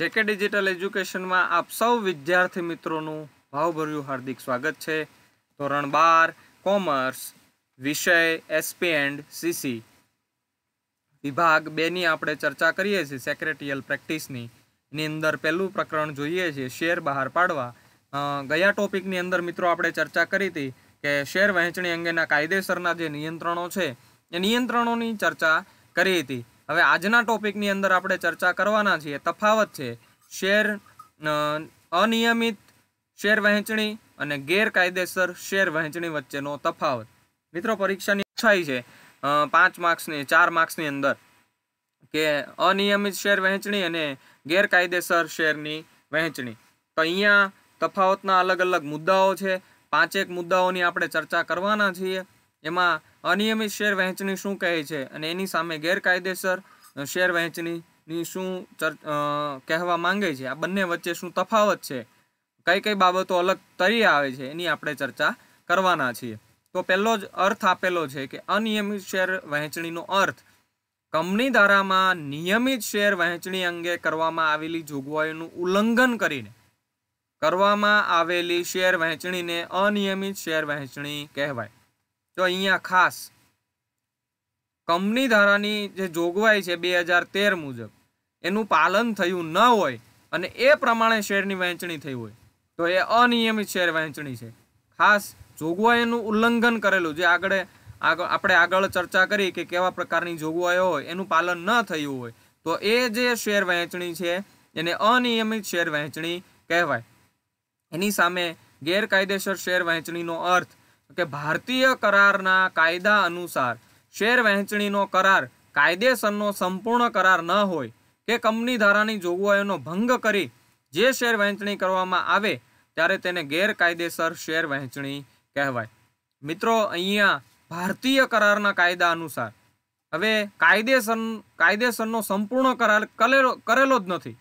જેકે digital એજ્યુકેશનમાં આપ સૌ વિદ્યાર્થી મિત્રોનું ભાવભર્યું હાર્દિક સ્વાગત છે ધોરણ બાર કોમર્સ વિષય એસપી એન્ડ સીસી વિભાગ બેની આપણે ચર્ચા કરીએ છીએ સેક્રેટરીયલ પ્રેક્ટિસની એની અંદર પહેલું પ્રકરણ જોઈએ છીએ શેર બહાર પાડવા ગયા ટોપિકની અંદર મિત્રો આપણે ચર્ચા કરી હતી કે શેર વહેંચણી અંગેના કાયદેસરના જે નિયંત્રણો છે એ નિયંત્રણોની ચર્ચા કરી હતી હવે આજના ટોપિકની અંદર આપણે ચર્ચા કરવાના છીએ તફાવત છે શેર અનિયમિત શેર વહેંચણી અને ગેરકાયદેસર શેર વહેંચણી વચ્ચેનો તફાવત મિત્રો પરીક્ષાની ઈચ્છાઈ છે પાંચ માર્ક્સની ચાર માર્ક્સની અંદર કે અનિયમિત શેર વહેંચણી અને ગેરકાયદેસર શેરની વહેંચણી તો અહીંયા તફાવતના અલગ અલગ મુદ્દાઓ છે પાંચેક મુદ્દાઓની આપણે ચર્ચા કરવાના છીએ એમાં અનિયમિત શેર વહેંચણી શું કહે છે અને એની સામે ગેરકાયદેસર શેર વહેંચણીની શું કહેવા માંગે છે આ બંને વચ્ચે શું તફાવત છે કઈ કઈ બાબતો અલગ તરી આવે છે એની આપણે ચર્ચા કરવાના છીએ તો પહેલો જ અર્થ આપેલો છે કે અનિયમિત શેર વહેંચણીનો અર્થ કંપની ધારામાં નિયમિત શેર વહેંચણી અંગે કરવામાં આવેલી જોગવાઈઓનું ઉલ્લંઘન કરીને કરવામાં આવેલી શેર વહેંચણીને અનિયમિત શેર વહેંચણી કહેવાય તો અહીંયા ખાસ કંપની ધારાની જે જોગવાઈ છે બે હજાર તેર મુજબ એનું પાલન થયું ન હોય અને એ પ્રમાણે શેરની વહેંચણી થઈ હોય તો એ અનિયમિત શેર વહેંચણી છે ખાસ જોગવાઈનું ઉલ્લંઘન કરેલું જે આગળ આગળ આપણે આગળ ચર્ચા કરી કે કેવા પ્રકારની જોગવાઈઓ હોય એનું પાલન ન થયું હોય તો એ જે શેર વહેંચણી છે એને અનિયમિત શેર વહેંચણી કહેવાય એની સામે ગેરકાયદેસર શેર વહેંચણીનો અર્થ કે ભારતીય કરારના કાયદા અનુસાર શેર વહેંચણીનો કરાર કાયદેસરનો સંપૂર્ણ કરાર ન હોય કે કંપની ધારાની જોગવાઈઓનો ભંગ કરી જે શેર વહેંચણી કરવામાં આવે ત્યારે તેને ગેરકાયદેસર શેર વહેંચણી કહેવાય મિત્રો અહીંયા ભારતીય કરારના કાયદા અનુસાર હવે કાયદેસર કાયદેસરનો સંપૂર્ણ કરાર કરેલો કરેલો જ નથી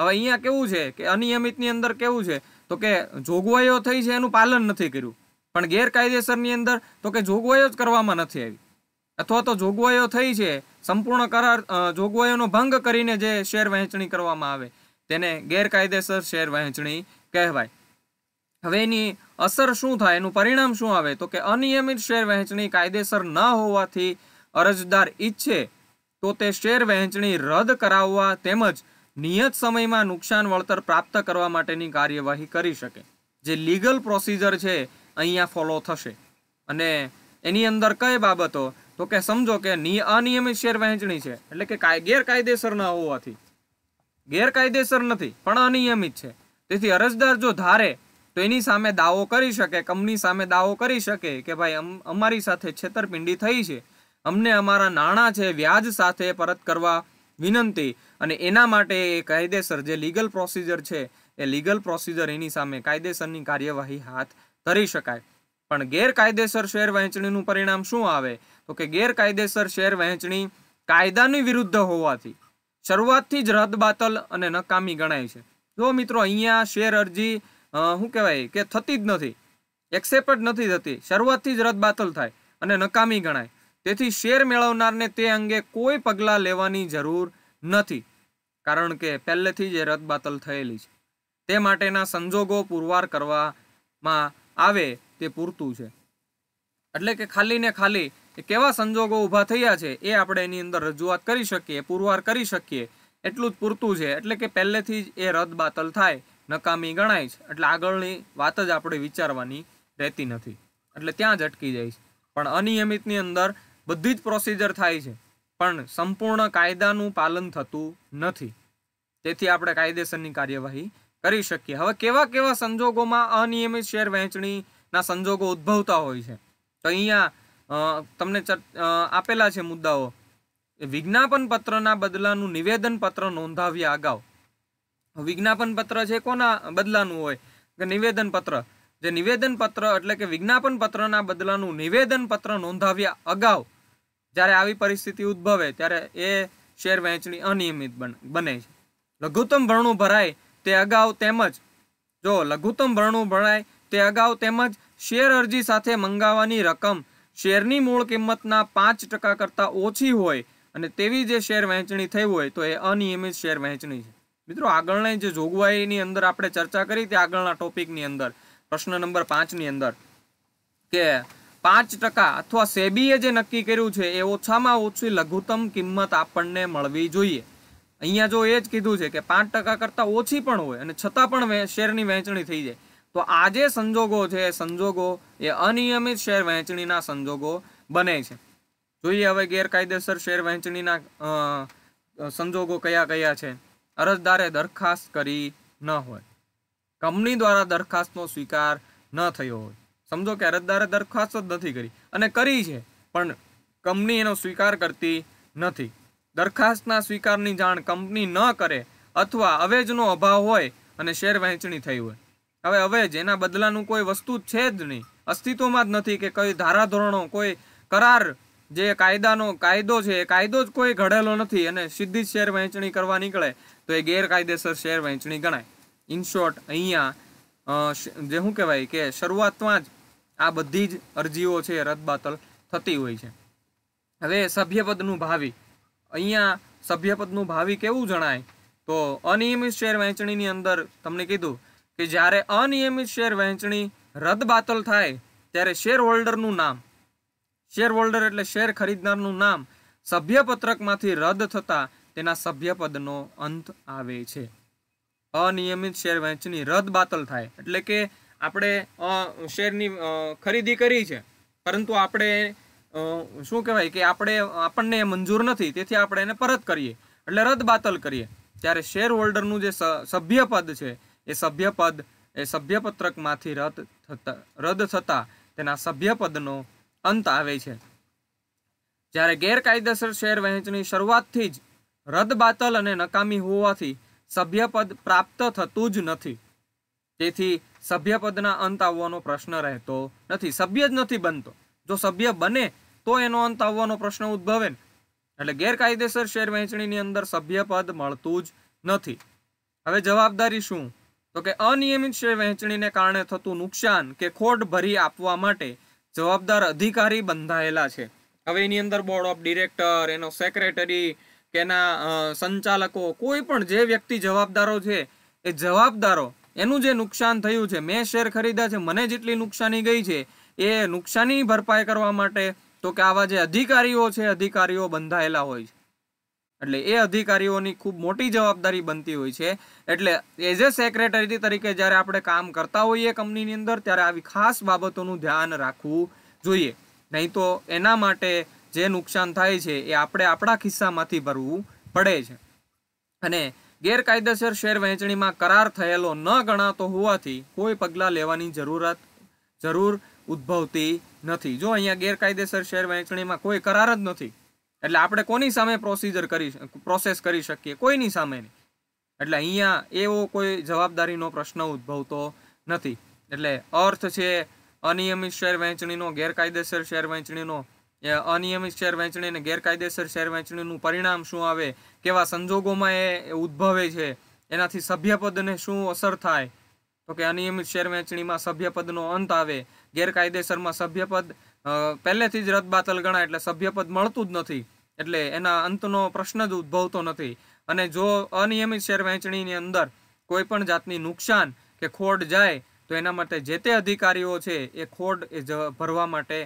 હવે અહીંયા કેવું છે કે અનિયમિતની અંદર કેવું છે તો કે જોગવાઈઓ થઈ છે એનું પાલન નથી કર્યું પણ ગેરકાયદેસરની અંદર તો કે જોગવાઈઓ જ કરવામાં નથી આવી અથવા તો જોગવાઈઓ થઈ છે સંપૂર્ણ કરાર જોગવાઈઓનો ભંગ કરીને જે શેર વહેંચણી કરવામાં આવે તેને ગેરકાયદેસર શેર વહેંચણી કહેવાય હવે એની અસર શું થાય એનું પરિણામ શું આવે તો કે અનિયમિત શેર વહેંચણી કાયદેસર ન હોવાથી અરજદાર ઈચ્છે તો તે શેર વહેંચણી રદ કરાવવા તેમજ નિયત સમયમાં નુકસાન વળતર પ્રાપ્ત કરવા માટેની કાર્યવાહી કરી શકે જે લીગલ પ્રોસિજર છે અહીંયા ફોલો થશે અને એની અંદર કઈ બાબતો તો કે સમજો કે અનિયમિત શેર વહેંચણી છે એટલે કે ગેરકાયદેસર ન હોવાથી ગેરકાયદેસર નથી પણ અનિયમિત છે તેથી અરજદાર જો ધારે તો એની સામે દાવો કરી શકે કંપની સામે દાવો કરી શકે કે ભાઈ અમારી સાથે છેતરપિંડી થઈ છે અમને અમારા નાણાં છે વ્યાજ સાથે પરત કરવા વિનંતી અને એના માટે એ કાયદેસર જે લીગલ પ્રોસિજર છે એ લીગલ પ્રોસિજર એની સામે કાયદેસરની કાર્યવાહી હાથ કરી શકાય પણ ગેરકાયદેસર શેર વહેંચણીનું પરિણામ શું આવે તો કે ગેરકાયદેસર શેર વહેંચણી કાયદાની વિરુદ્ધ હોવાથી શરૂઆતથી જ રદબાતલ અને નકામી ગણાય છે જો મિત્રો અહીંયા શેર અરજી શું કહેવાય કે થતી જ નથી એક્સેપ્ટ નથી થતી શરૂઆતથી જ રદબાતલ થાય અને નકામી ગણાય તેથી શેર મેળવનારને તે અંગે કોઈ પગલાં લેવાની જરૂર નથી કારણ કે પહેલેથી જ રદબાતલ થયેલી છે તે માટેના સંજોગો પુરવાર કરવામાં આવે તે પૂરતું છે એટલે કે ખાલી ને ખાલી કેવા સંજોગો ઊભા થયા છે એ આપણે એની અંદર રજૂઆત કરી શકીએ પુરવાર કરી શકીએ એટલું જ પૂરતું છે એટલે કે પહેલેથી જ એ રદ બાતલ થાય નકામી ગણાય છે એટલે આગળની વાત જ આપણે વિચારવાની રહેતી નથી એટલે ત્યાં જ અટકી જાય છે પણ અનિયમિતની અંદર બધી જ પ્રોસિજર થાય છે પણ સંપૂર્ણ કાયદાનું પાલન થતું નથી તેથી આપણે કાયદેસરની કાર્યવાહી કરી શકીએ હવે કેવા કેવા સંજોગોમાં અનિયમિત શેર વહેંચણીના સંજોગો ઉદ્ભવતા હોય છે તો અહીંયા તમને આપેલા છે મુદ્દાઓ વિજ્ઞાપન પત્રના બદલાનું નિવેદન પત્ર નોંધાવ્યા અગાઉ વિજ્ઞાપન પત્ર છે કોના બદલાનું હોય કે નિવેદન પત્ર જે નિવેદન પત્ર એટલે કે વિજ્ઞાપન પત્રના બદલાનું નિવેદન પત્ર નોંધાવ્યા અગાઉ જ્યારે આવી પરિસ્થિતિ ઉદ્ભવે ત્યારે એ શેર વહેંચણી અનિયમિત બને છે લઘુત્તમ ભરણું ભરાય તે અગાઉ તેમજ જો લઘુત્તમ ભરણું ભરાય તે અગાઉ તેમજ શેર અરજી સાથે મંગાવવાની રકમ શેરની મૂળ કિંમતના પાંચ ટકા કરતાં ઓછી હોય અને તેવી જે શેર વહેંચણી થઈ હોય તો એ અનિયમિત શેર વહેંચણી છે મિત્રો આગળની જે જોગવાઈની અંદર આપણે ચર્ચા કરી તે આગળના ટોપિકની અંદર પ્રશ્ન નંબર પાંચની અંદર કે પાંચ ટકા અથવા સેબીએ જે નક્કી કર્યું છે એ ઓછામાં ઓછી લઘુત્તમ કિંમત આપણને મળવી જોઈએ અહીંયા જો એ જ કીધું છે કે પાંચ ટકા કરતાં ઓછી પણ હોય અને છતાં પણ શેરની વહેંચણી થઈ જાય તો આજે સંજોગો છે સંજોગો એ અનિયમિત શેર વહેંચણીના સંજોગો બને છે જોઈએ હવે ગેરકાયદેસર શેર વહેંચણીના સંજોગો કયા કયા છે અરજદારે દરખાસ્ત કરી ન હોય કંપની દ્વારા દરખાસ્તનો સ્વીકાર ન થયો હોય સમજો કે અરજદારે દરખાસ્ત જ નથી કરી અને કરી છે પણ કંપની એનો સ્વીકાર કરતી નથી દરખાસ્તના સ્વીકારની જાણ કંપની ન કરે અથવા અવેજનો અભાવ હોય અને શેર વહેંચણી થઈ હોય હવે અવેજ એના બદલાનું કોઈ વસ્તુ છે જ નહીં અસ્તિત્વમાં જ નથી કે કઈ ધારાધોરણો કોઈ કરાર જે કાયદાનો કાયદો છે એ કાયદો જ કોઈ ઘડેલો નથી અને સીધી જ શેર વહેંચણી કરવા નીકળે તો એ ગેરકાયદેસર શેર વહેંચણી ગણાય ઇનશોર્ટ અહીંયા જે શું કહેવાય કે શરૂઆતમાં જ આ બધી જ અરજીઓ છે રદબાતલ થતી હોય છે હવે સભ્યપદનું ભાવિ અહીંયા સભ્યપદનું ભાવિ કેવું જણાય તો અનિયમિત શેર વહેંચણીની અંદર તમને કીધું કે જ્યારે અનિયમિત શેર વહેંચણી રદબાતલ થાય ત્યારે શેર હોલ્ડરનું નામ શેર હોલ્ડર એટલે શેર ખરીદનારનું નામ સભ્યપત્રકમાંથી રદ થતાં તેના સભ્યપદનો અંત આવે છે અનિયમિત શેર વહેંચણી રદબાતલ થાય એટલે કે આપણે શેરની ખરીદી કરી છે પરંતુ આપણે શું કહેવાય કે આપણે આપણને મંજૂર નથી તેથી આપણે એને પરત કરીએ એટલે રદ બાતલ કરીએ ત્યારે શેર હોલ્ડરનું જે સભ્યપદ છે એ સભ્યપદ એ સભ્યપત્રકમાંથી રદ થતા રદ થતાં તેના સભ્યપદનો અંત આવે છે જ્યારે ગેરકાયદેસર શેર વહેંચણી શરૂઆતથી જ રદ બાતલ અને નકામી હોવાથી સભ્યપદ પ્રાપ્ત થતું જ નથી તેથી સભ્યપદના અંત આવવાનો પ્રશ્ન રહેતો નથી સભ્ય જ નથી બનતો જો સભ્ય બને તો એનો અંત આવવાનો પ્રશ્ન ઉદ્ભવે એટલે ગેરકાયદેસર શેર વહેંચણીની અંદર સભ્યપદ મળતું જ નથી હવે જવાબદારી શું તો કે અનિયમિત શેર વહેંચણીને કારણે થતું નુકસાન કે ખોટ ભરી આપવા માટે જવાબદાર અધિકારી બંધાયેલા છે હવે એની અંદર બોર્ડ ઓફ ડિરેક્ટર એનો સેક્રેટરી કે એના સંચાલકો કોઈ પણ જે વ્યક્તિ જવાબદારો છે એ જવાબદારો એનું જે નુકસાન થયું છે મેં શેર ખરીદ્યા છે મને જેટલી નુકસાની ગઈ છે એ નુકસાની ભરપાઈ કરવા માટે તો કે આવા જે અધિકારીઓ છે અધિકારીઓ બંધાયેલા હોય છે એટલે એ અધિકારીઓની ખૂબ મોટી જવાબદારી બનતી હોય છે એટલે એઝ એ સેક્રેટરી તરીકે જ્યારે આપણે કામ કરતા હોઈએ કંપનીની અંદર ત્યારે આવી ખાસ બાબતોનું ધ્યાન રાખવું જોઈએ નહીં તો એના માટે જે નુકસાન થાય છે એ આપણે આપણા ખિસ્સામાંથી ભરવું પડે છે અને ગેરકાયદેસર શેર વહેંચણીમાં કરાર થયેલો ન ગણાતો હોવાથી કોઈ પગલાં લેવાની જરૂરત જરૂર ઉદ્ભવતી નથી જો અહીંયા ગેરકાયદેસર શેર વહેંચણીમાં કોઈ કરાર જ નથી એટલે આપણે કોની સામે પ્રોસીજર કરી પ્રોસેસ કરી શકીએ કોઈની સામે એટલે અહીંયા એવો કોઈ જવાબદારીનો પ્રશ્ન ઉદ્ભવતો નથી એટલે અર્થ છે અનિયમિત શેર વહેંચણીનો ગેરકાયદેસર શેર વહેંચણીનો એ અનિયમિત શેર વહેંચણી અને ગેરકાયદેસર શેર વહેંચણીનું પરિણામ શું આવે કેવા સંજોગોમાં એ ઉદ્ભવે છે એનાથી સભ્યપદને શું અસર થાય તો કે અનિયમિત શેર વહેંચણીમાં સભ્યપદનો અંત આવે ગેરકાયદેસરમાં સભ્યપદ પહેલેથી જ રદબાતલ ગણાય એટલે સભ્યપદ મળતું જ નથી એટલે એના અંતનો પ્રશ્ન જ ઉદ્ભવતો નથી અને જો અનિયમિત શેર વહેંચણીની અંદર કોઈ પણ જાતની નુકસાન કે ખોડ જાય તો એના માટે જે તે અધિકારીઓ છે એ ખોડ એ ભરવા માટે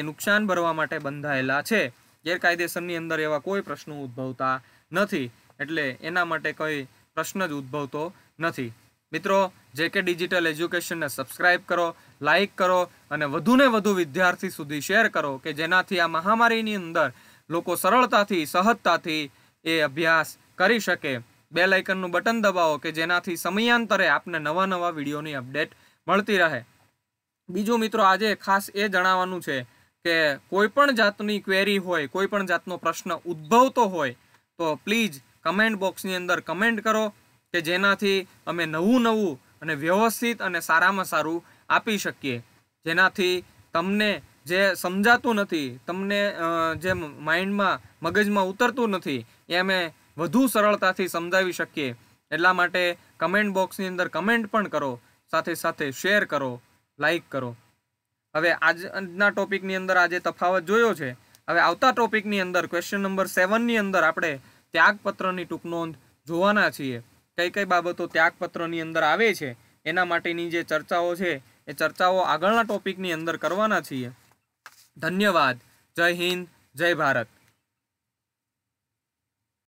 એ નુકસાન ભરવા માટે બંધાયેલા છે ગેરકાયદેસરની અંદર એવા કોઈ પ્રશ્નો ઉદ્ભવતા નથી એટલે એના માટે કોઈ પ્રશ્ન જ ઉદ્ભવતો નથી મિત્રો જેકે ડિજિટલ એજ્યુકેશનને સબસ્ક્રાઇબ કરો લાઇક કરો અને વધુને વધુ વિદ્યાર્થી સુધી શેર કરો કે જેનાથી આ મહામારીની અંદર લોકો સરળતાથી સહજતાથી એ અભ્યાસ કરી શકે બે લાઇકનનું બટન દબાવો કે જેનાથી સમયાંતરે આપને નવા નવા વિડીયોની અપડેટ મળતી રહે બીજું મિત્રો આજે ખાસ એ જણાવવાનું છે કે કોઈ પણ જાતની ક્વેરી હોય કોઈપણ જાતનો પ્રશ્ન ઉદ્ભવતો હોય તો પ્લીઝ કમેન્ટ બોક્સની અંદર કમેન્ટ કરો કે જેનાથી અમે નવું નવું અને વ્યવસ્થિત અને સારામાં સારું આપી શકીએ જેનાથી તમને જે સમજાતું નથી તમને જે માઇન્ડમાં મગજમાં ઉતરતું નથી એ અમે વધુ સરળતાથી સમજાવી શકીએ એટલા માટે કમેન્ટ બોક્સની અંદર કમેન્ટ પણ કરો સાથે સાથે શેર કરો લાઈક કરો હવે આજના ટોપિકની અંદર આજે તફાવત જોયો છે હવે આવતા ટોપિકની અંદર ક્વેશ્ચન નંબર સેવનની અંદર આપણે ત્યાગપત્રની ટૂંકનોંધ જોવાના છીએ કઈ કઈ બાબતો ત્યાગપત્રની અંદર આવે છે એના માટેની જે ચર્ચાઓ છે એ ચર્ચાઓ આગળના ટોપિકની અંદર કરવાના છીએ ધન્યવાદ જય હિન્દ જય ભારત